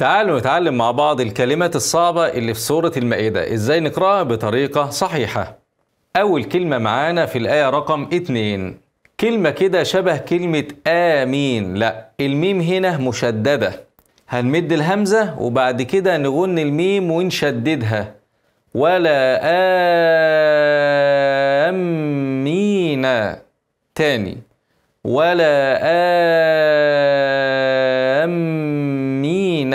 تعالوا نتعلم مع بعض الكلمات الصعبة اللي في سورة المائدة إزاي نقرأها بطريقة صحيحة أول كلمة معانا في الآية رقم 2 كلمة كده شبه كلمة آمين لا الميم هنا مشددة هنمد الهمزة وبعد كده نغن الميم ونشددها ولا آمين تاني ولا آمين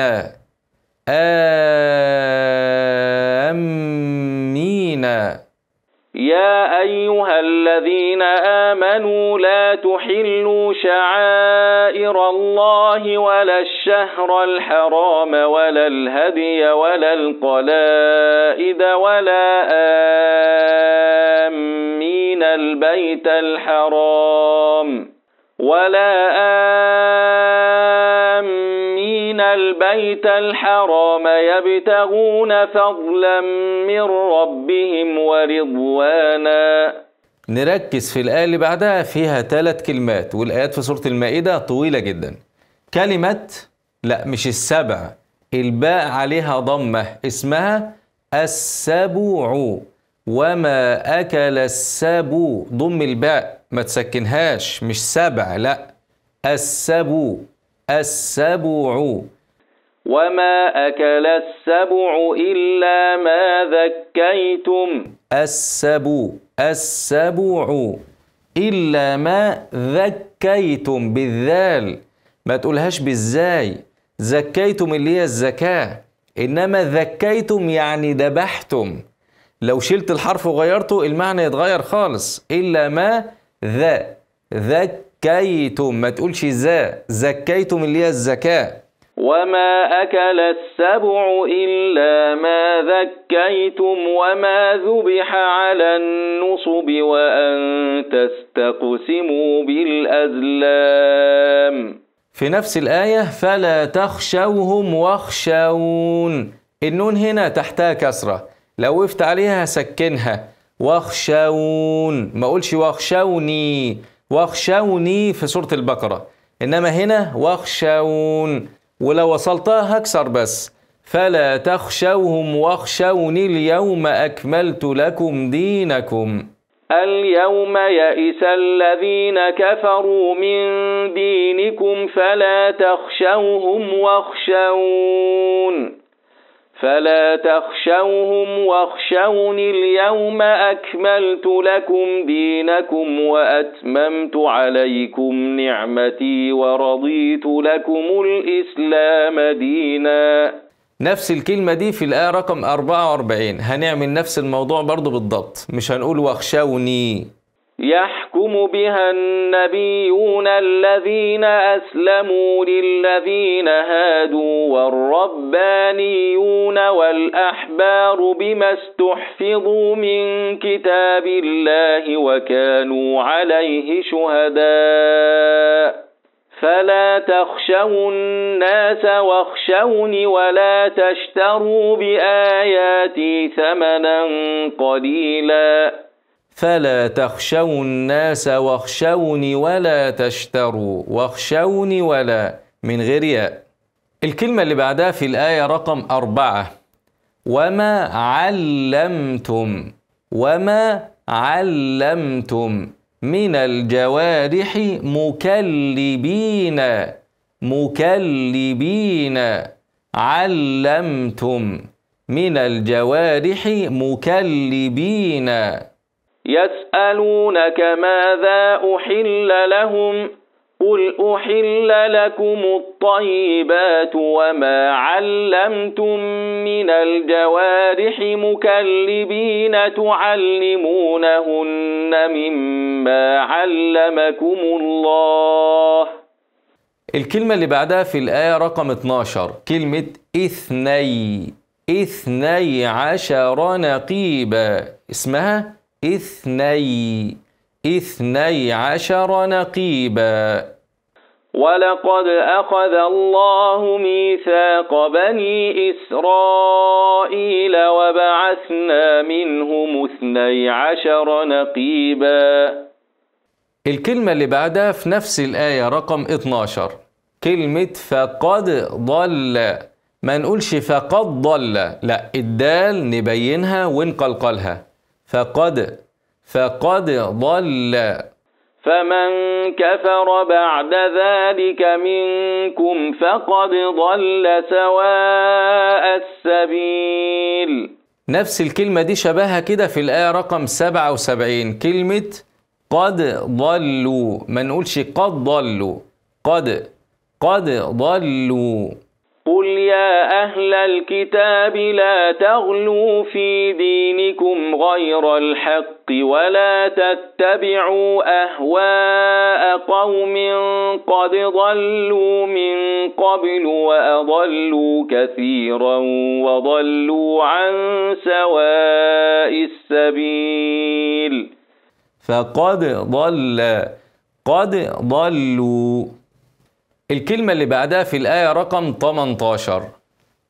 آمين يا أيها الذين آمنوا لا تحلوا شعائر الله ولا الشهر الحرام ولا الهدي ولا القلائد ولا آمين البيت الحرام ولا آمين البيت الحرام يبتغون فضلا من ربهم ورضوانا نركز في الآية اللي بعدها فيها ثلاث كلمات والآيات في سورة المائدة طويلة جدا كلمة لا مش السبع الباء عليها ضمة اسمها السبوع وما أكل السبو ضم الباء ما تسكنهاش مش سبع لا السبع السبع وما أكل السبع إلا ما ذكيتم السبع السبع إلا ما ذكيتم بالذال ما تقولهاش بالزاي زكيتم اللي هي الزكاة إنما ذكيتم يعني ذبحتم لو شلت الحرف وغيرته المعنى يتغير خالص إلا ما ذا ذكيتم ما تقولش ذا زكيتم اللي هي الزكاه وما أكل السبع إلا ما ذكيتم وما ذبح على النصب وأن تستقسموا بالأزلام في نفس الآية فلا تخشوهم واخشون النون هنا تحتها كسرة لو وقفت عليها سكنها واخشون ما اقولش واخشوني واخشوني في سوره البقره انما هنا واخشون ولو وصلتها هكسر بس فلا تخشوهم واخشوني اليوم اكملت لكم دينكم اليوم يئس الذين كفروا من دينكم فلا تخشوهم واخشون فلا تخشوهم واخشوني اليوم أكملت لكم دينكم وأتممت عليكم نعمتي ورضيت لكم الإسلام دينا نفس الكلمة دي في الآية رقم 44 هنعمل نفس الموضوع برضو بالضبط مش هنقول واخشوني يحكم بها النبيون الذين أسلموا للذين هادوا والربانيون والأحبار بما استحفظوا من كتاب الله وكانوا عليه شهداء فلا تخشوا الناس واخشوني ولا تشتروا بآياتي ثمنا قليلاً فلا تخشوا الناس واخشوني ولا تشتروا واخشوني ولا من غير ياء الكلمة اللي بعدها في الآية رقم أربعة وما علمتم وما علمتم من الجوارح مكلبين مكلبين علمتم من الجوارح مكلبين يسألونك ماذا أحل لهم قل أحل لكم الطيبات وما علمتم من الجوارح مكلبين تعلمونهن مما علمكم الله الكلمة اللي بعدها في الآية رقم 12 كلمة اثني اثني عشر نقيبا اسمها اثني اثني عشر نقيباً ولقد أخذ الله ميثاق بني إسرائيل وبعثنا منهم اثني عشر نقيبا الكلمة اللي بعدها في نفس الآية رقم 12 كلمة فقد ضل ما نقولش فقد ضل لا الدال نبينها ونقلقلها فقد فقد ضل فمن كفر بعد ذلك منكم فقد ضل سواء السبيل نفس الكلمة دي شبهها كده في الآية رقم 77 كلمة قد ضلوا ما نقولش قد ضلوا قد قد ضلوا قل يا أهل الكتاب لا تغلوا في دينكم غير الحق ولا تتبعوا أهواء قوم قد ضلوا من قبل وأضلوا كثيرا وضلوا عن سواء السبيل فقد ضل قد ضلوا الكلمة اللي بعدها في الآية رقم 18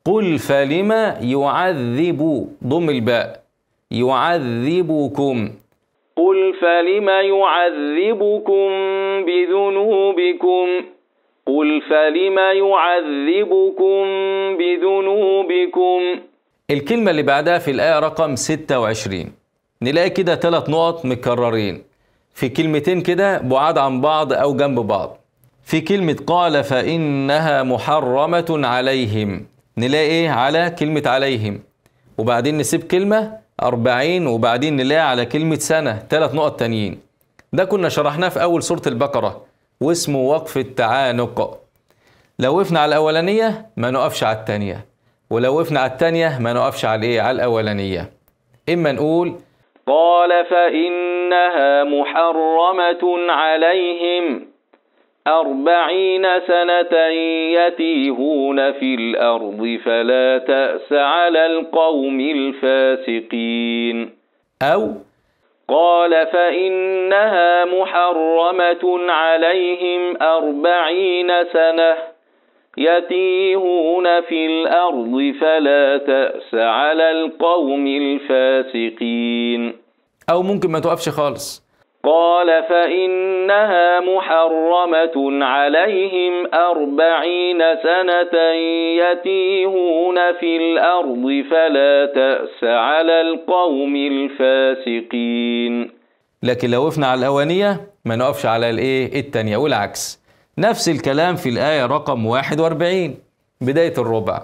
قل فلما يعذب ضم الباء يعذبكم قل فلم يعذبكم بذنوبكم قل فلم يعذبكم بذنوبكم الكلمة اللي بعدها في الآية رقم 26 نلاقي كده ثلاث نقط متكررين في كلمتين كده بعاد عن بعض أو جنب بعض في كلمة قال فإنها محرمة عليهم نلاقي إيه؟ على كلمة عليهم وبعدين نسيب كلمة 40 وبعدين نلاقي على كلمة سنة ثلاث نقط تانيين ده كنا شرحناه في أول سورة البقرة واسمه وقف التعانق لو وقفنا على الأولانية ما نقفش على التانية ولو وقفنا على التانية ما نقفش على إيه على الأولانية إما نقول قال فإنها محرمة عليهم أربعين سنة يتيهون في الأرض فلا تأس على القوم الفاسقين أو قال فإنها محرمة عليهم أربعين سنة يتيهون في الأرض فلا تأس على القوم الفاسقين أو ممكن ما توقفش خالص قال فإنها محرمة عليهم أربعين سنة يتيهون في الأرض فلا تأس على القوم الفاسقين لكن لو وقفنا على الأوانية ما نقفش على الإيه التانية والعكس نفس الكلام في الآية رقم 41 بداية الربع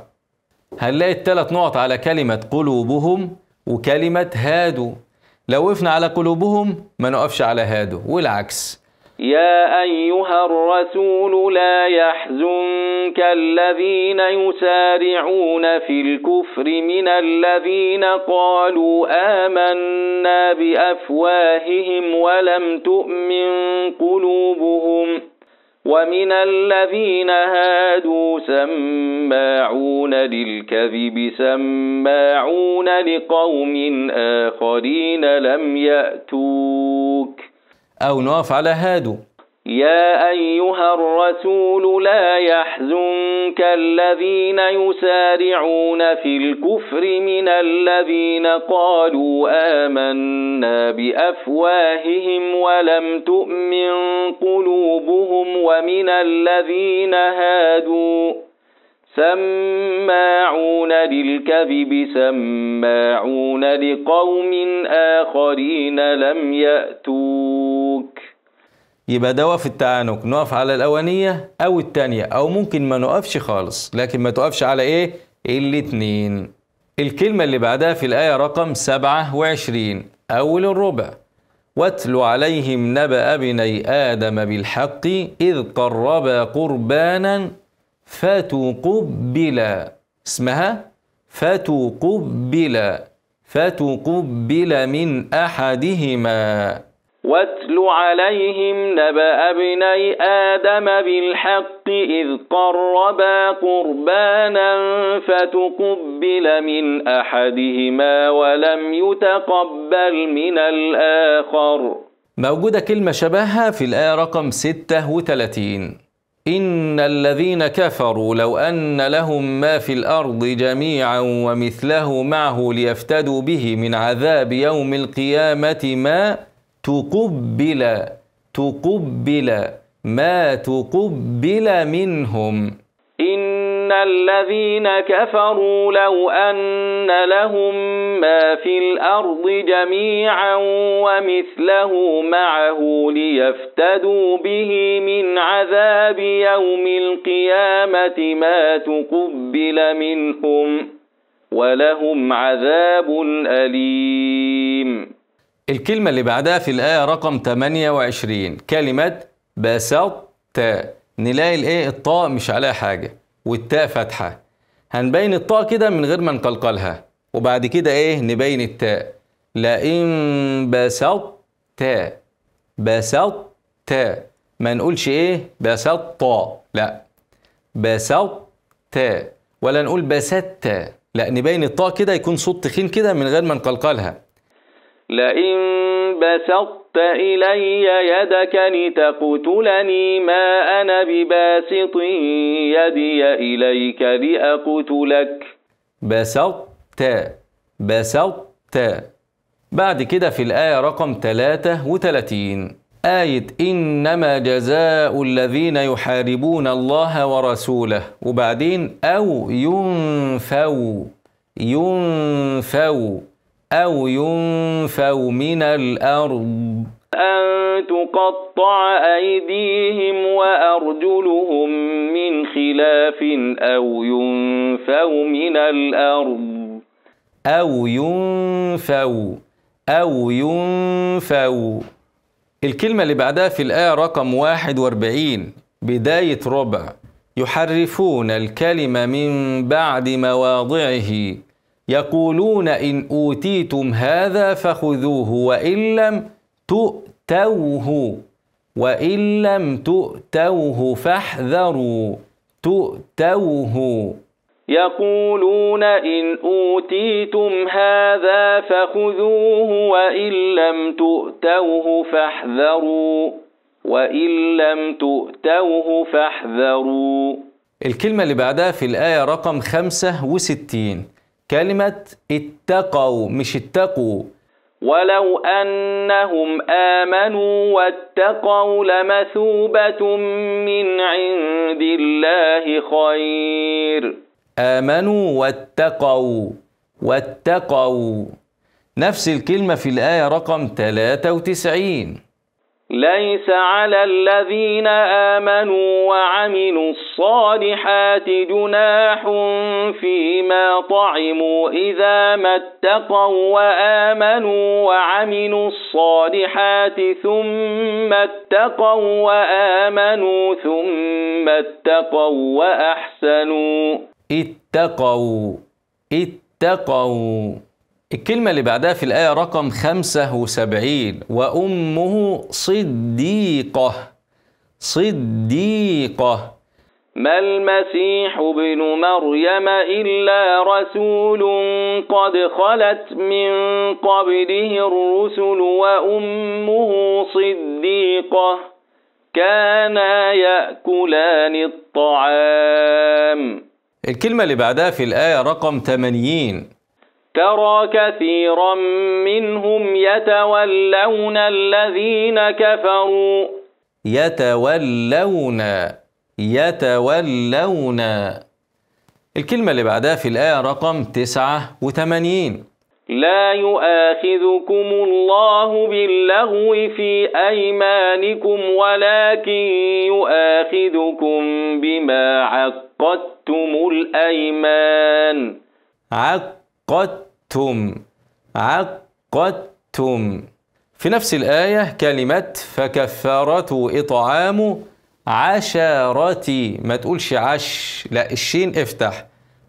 هنلاقي الثلاث نقط على كلمة قلوبهم وكلمة هادوا لو وقفنا على قلوبهم ما نقفش على هادو والعكس يا أيها الرسول لا يحزنك الذين يسارعون في الكفر من الذين قالوا آمنا بأفواههم ولم تؤمن قلوبهم ومن الذين هادوا سماعون للكذب سماعون لقوم آخرين لم يأتوك أو نقف على هادو يا أيها الرسول لا يحزنك الذين يسارعون في الكفر من الذين قالوا آمنا بأفواههم ولم تؤمن قلوبهم ومن الذين هادوا سماعون للكذب سماعون لقوم آخرين لم يأتوك يبقى ده في التعانق نقف على الاولانيه او الثانيه او ممكن ما نقفش خالص لكن ما تقفش على ايه الاثنين الكلمه اللي بعدها في الايه رقم 27 اول الربع واتل عليهم نبأ بني آدم بالحق إذ قربا قربانا فتقبل اسمها فتقبل فتقبل من أحدهما واتل عليهم نبأ ابني آدم بالحق إذ قربا قربانا فتقبل من أحدهما ولم يتقبل من الآخر موجودة كلمة شبهها في الآية رقم 36 إن الذين كفروا لو أن لهم ما في الأرض جميعا ومثله معه ليفتدوا به من عذاب يوم القيامة ما تقبل تقبل ما تقبل منهم إن الذين كفروا لو أن لهم ما في الأرض جميعا ومثله معه ليفتدوا به من عذاب يوم القيامة ما تقبل منهم ولهم عذاب أليم الكلمة اللي بعدها في الآية رقم 28 كلمة بسطت نلاقي الايه الطاء مش عليها حاجة والتاء فاتحة هنبين الطاء كده من غير ما نقلقلها وبعد كده ايه نبين التاء لئن بسطت بسطت ما نقولش ايه بسطت لا بسطت ولا نقول بسطت لا نبين الطاء كده يكون صوت تخين كده من غير ما نقلقلها لئن بسطت إلي يدك لتقتلني ما أنا بباسط يدي إليك لأقتلك بسطت بسطت بعد كده في الآية رقم 33 آية إنما جزاء الذين يحاربون الله ورسوله وبعدين أو ينفوا ينفوا أو ينفوا من الأرض أن تقطع أيديهم وأرجلهم من خلاف أو ينفوا من الأرض أو ينفوا أو ينفوا الكلمة اللي بعدها في الآية رقم 41 بداية ربع يحرفون الكلمة من بعد مواضعه يقولون إن أوتيتم هذا فخذوه وإن لم تؤتوه وإن لم تؤتوه فاحذروا تؤتوه يقولون إن أوتيتم هذا فخذوه وإن لم تؤتوه فاحذروا وإن لم تؤتوه فاحذروا الكلمة اللي بعدها في الآية رقم 65 كلمة اتقوا مش اتقوا ولو أنهم آمنوا واتقوا لمثوبة من عند الله خير آمنوا واتقوا واتقوا نفس الكلمة في الآية رقم 93 ليس على الذين آمنوا وعملوا الصالحات جناح فيما طعموا إذا ما اتقوا وآمنوا وعملوا الصالحات ثم اتقوا وآمنوا ثم اتقوا وأحسنوا اتقوا اتقوا الكلمة اللي بعدها في الآية رقم 75 وأمه صديقة صديقة ما المسيح ابن مريم إلا رسول قد خلت من قبله الرسل وأمه صديقة كانا يأكلان الطعام الكلمة اللي بعدها في الآية رقم 80 ترى كثيرا منهم يتولون الذين كفروا يتولون يتولون الكلمة اللي بعدها في الآية رقم 89 لا يؤاخذكم الله باللغو في أيمانكم ولكن يؤاخذكم بما عقدتم الأيمان عق عقدتم عقدتم في نفس الآية كلمة فكفارته إطعام عشرة ما تقولش عش لا الشين افتح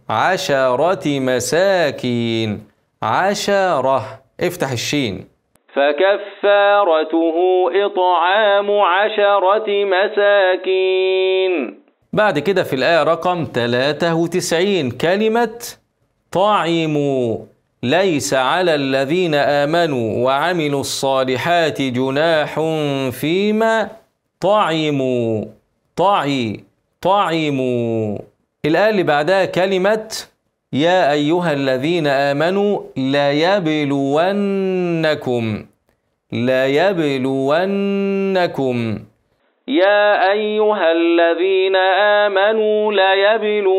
عشرة مساكين عشرة افتح الشين فكفارته إطعام عشرة مساكين بعد كده في الآية رقم 93 كلمة طعموا ليس على الذين آمنوا وعملوا الصالحات جناح فيما طعموا طعي طعموا الآية اللي بعدها كلمة يا أيها الذين آمنوا ليبلونكم ليبلونكم يا أيها الذين آمنوا ليبلونكم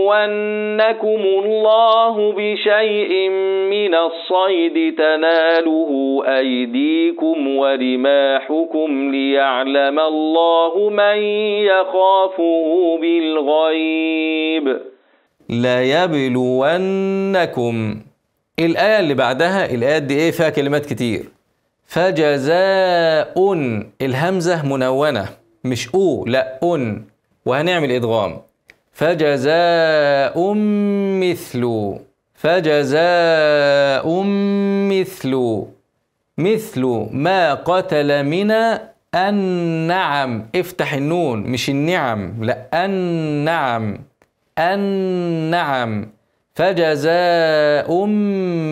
الله بشيء من الصيد تناله أيديكم ورماحكم ليعلم الله من يخافه بالغيب ليبلونكم الآية اللي بعدها الآية دي إيه فيها كلمات كتير فجزاء الهمزة منونة مش او لا اون وهنعمل ادغام فجزاء مثل فجزاء مثل مثل ما قتل من النعم افتح النون مش النعم لا النعم النعم فجزاء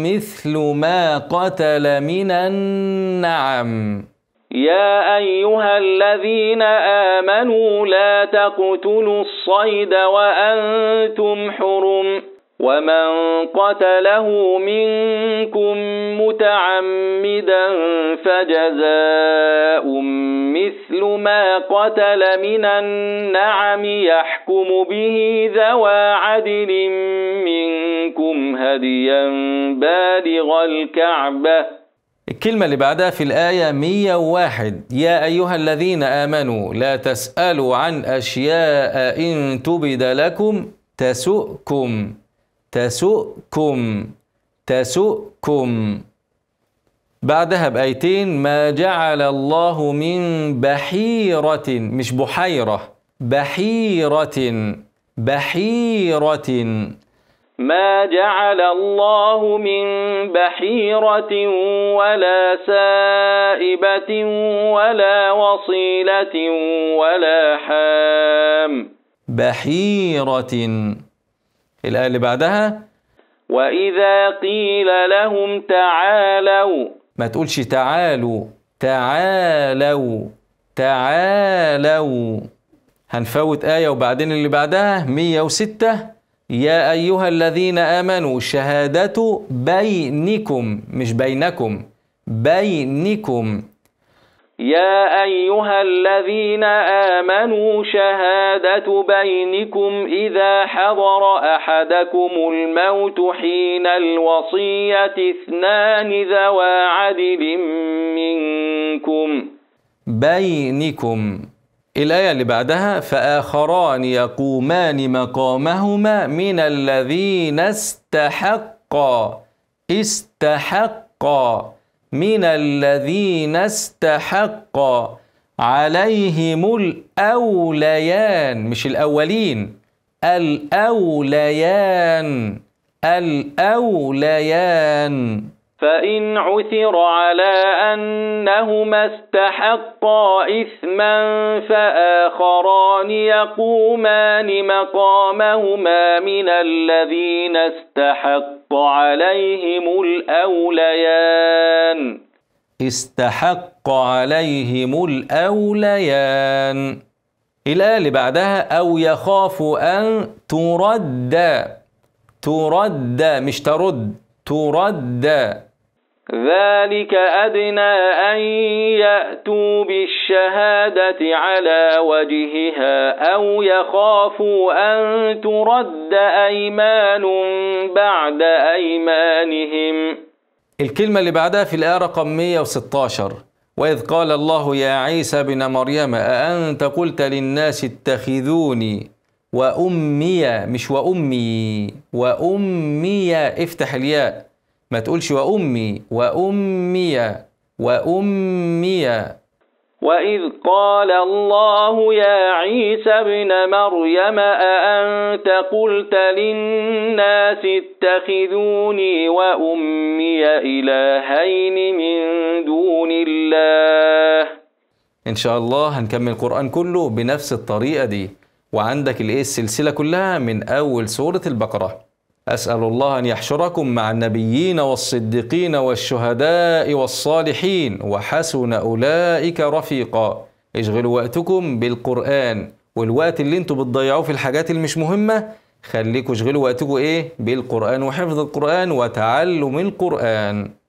مثل ما قتل من النعم يا أيها الذين آمنوا لا تقتلوا الصيد وأنتم حرم ومن قتله منكم متعمدا فجزاء مثل ما قتل من النعم يحكم به ذوى عدل منكم هديا بالغ الكعبه الكلمة اللي بعدها في الآية 101 يا أيها الذين آمنوا لا تسألوا عن أشياء إن تبد لكم تسؤكم تسؤكم تسؤكم بعدها بآيتين ما جعل الله من بحيرة مش بحيرة بحيرة بحيرة ما جعل الله من بحيرة ولا سائبة ولا وصيلة ولا حام بحيرة الآية اللي بعدها وإذا قيل لهم تعالوا ما تقولش تعالوا تعالوا تعالوا هنفوت آية وبعدين اللي بعدها 106 يا أيها الذين آمنوا شهادة بينكم مش بينكم بينكم يا أيها الذين آمنوا شهادة بينكم إذا حضر أحدكم الموت حين الوصية اثنان ذوى عدل منكم بينكم الآية اللي بعدها فآخران يقومان مقامهما من الذين استحقا استحقا من الذين استحقا عليهم الأوليان مش الأولين الأوليان الأوليان فإن عثر على أنهما استحقا إثما فآخران يقومان مقامهما من الذين استحق عليهم الأوليان استحق عليهم الأوليان الآية اللي بعدها أو يخاف أن ترد ترد مش ترد ترد ذلك أدنى أن يأتوا بالشهادة على وجهها أو يخافوا أن ترد أيمان بعد أيمانهم الكلمة اللي بعدها في الآية رقم 116 وإذ قال الله يا عيسى بن مريم أأنت قلت للناس اتخذوني وأمي مش وأمي وأمي افتح الياء ما تقولش وأمي وأمي وأمي وإذ قال الله يا عيسى ابن مريم أأنت قلت للناس اتخذوني وأمي إلهين من دون الله إن شاء الله هنكمل القرآن كله بنفس الطريقة دي وعندك الإيه السلسلة كلها من أول سورة البقرة اسال الله ان يحشركم مع النبيين والصديقين والشهداء والصالحين وحسن اولئك رفيقا اشغلوا وقتكم بالقران والوقت اللي انتوا بتضيعوه في الحاجات اللي مش مهمه خليكوا اشغلوا وقتكم ايه بالقران وحفظ القران وتعلم القران